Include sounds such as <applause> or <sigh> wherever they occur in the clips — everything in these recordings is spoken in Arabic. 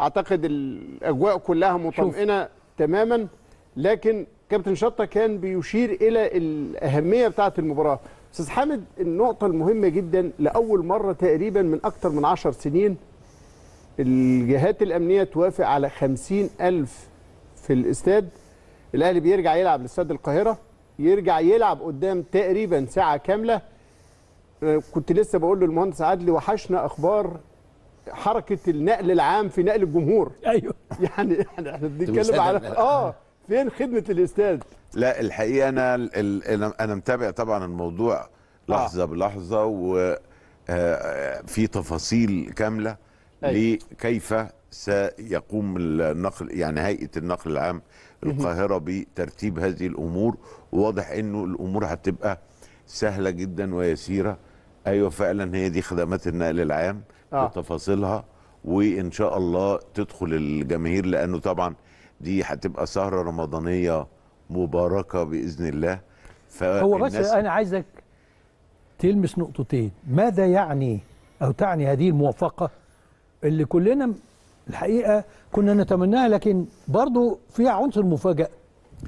اعتقد الاجواء كلها مطمئنه شوف. تماما لكن كابتن شطه كان بيشير الى الاهميه بتاعه المباراه استاذ حامد النقطه المهمه جدا لاول مره تقريبا من اكثر من 10 سنين الجهات الامنيه توافق على 50 الف في الاستاد الاهلي بيرجع يلعب لاستاد القاهره يرجع يلعب قدام تقريبا ساعه كامله آه، كنت لسه بقول للمهندس عدلي وحشنا اخبار حركه النقل العام في نقل الجمهور ايوه <laughs> يعني, يعني احنا بنتكلم على اه فين خدمه الاستاذ لا الحقيقه انا ال... انا متابع طبعا الموضوع آه. لحظه آه. بلحظه وفي تفاصيل كامله أيوة. لكيف سيقوم النقل يعني هيئه النقل العام القاهره بترتيب هذه الامور وواضح انه الامور هتبقى سهله جدا ويسيره ايوه فعلا هي دي خدمات النقل العام آه. بتفاصيلها وان شاء الله تدخل الجماهير لانه طبعا دي هتبقى سهره رمضانيه مباركه باذن الله هو بس انا عايزك تلمس نقطتين ماذا يعني او تعني هذه الموافقه اللي كلنا الحقيقه كنا نتمناها لكن برضو فيها عنصر مفاجاه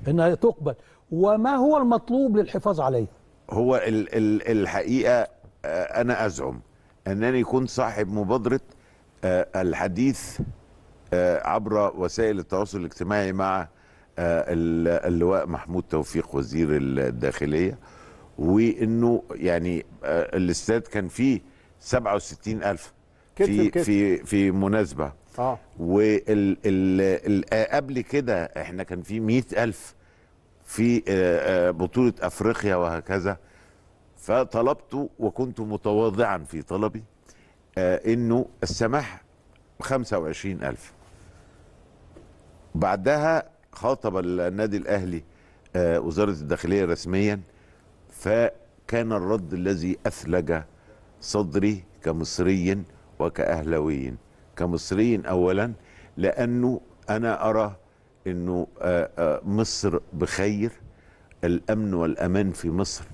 انها تقبل وما هو المطلوب للحفاظ عليه هو الحقيقه آه، انا ازعم انني كنت صاحب مبادره آه، الحديث آه، عبر وسائل التواصل الاجتماعي مع آه، اللواء محمود توفيق وزير الداخليه وانه يعني الاستاد كان فيه 67000 في كتب. في في مناسبه اه وال قبل كده احنا كان في 100000 في بطوله افريقيا وهكذا فطلبت وكنت متواضعا في طلبي آه، انه السماح 25000 بعدها خاطب النادي الأهلي آه، وزارة الداخلية رسميا فكان الرد الذي أثلج صدري كمصري وكأهلوي كمصري أولا لأنه أنا أرى أنه آه، مصر بخير الأمن والأمان في مصر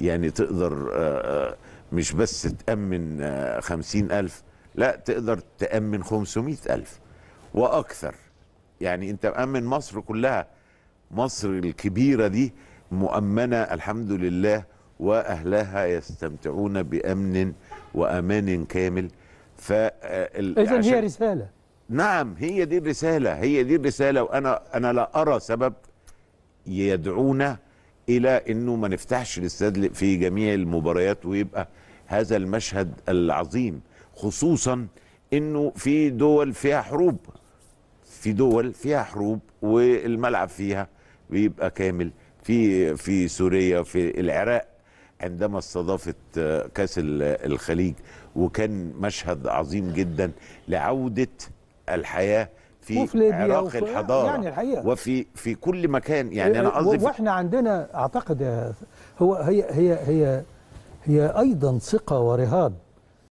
يعني تقدر آه، آه، مش بس تأمن آه، خمسين ألف لا تقدر تأمن خمسمائة ألف وأكثر يعني أنت مأمن مصر كلها مصر الكبيرة دي مؤمنة الحمد لله وأهلها يستمتعون بأمن وأمان كامل ف إذا هي رسالة نعم هي دي الرسالة هي دي الرسالة وأنا أنا لا أرى سبب يدعونا الى انه ما نفتحش الاستاد في جميع المباريات ويبقى هذا المشهد العظيم خصوصا انه في دول فيها حروب في دول فيها حروب والملعب فيها بيبقى كامل في في سوريا في العراق عندما استضافت كاس الخليج وكان مشهد عظيم جدا لعوده الحياه في عراق الحضاره يعني الحقيقة. وفي في كل مكان يعني إيه، انا قصدي واحنا عندنا اعتقد آه، هو هي هي هي هي ايضا ثقه ورهاب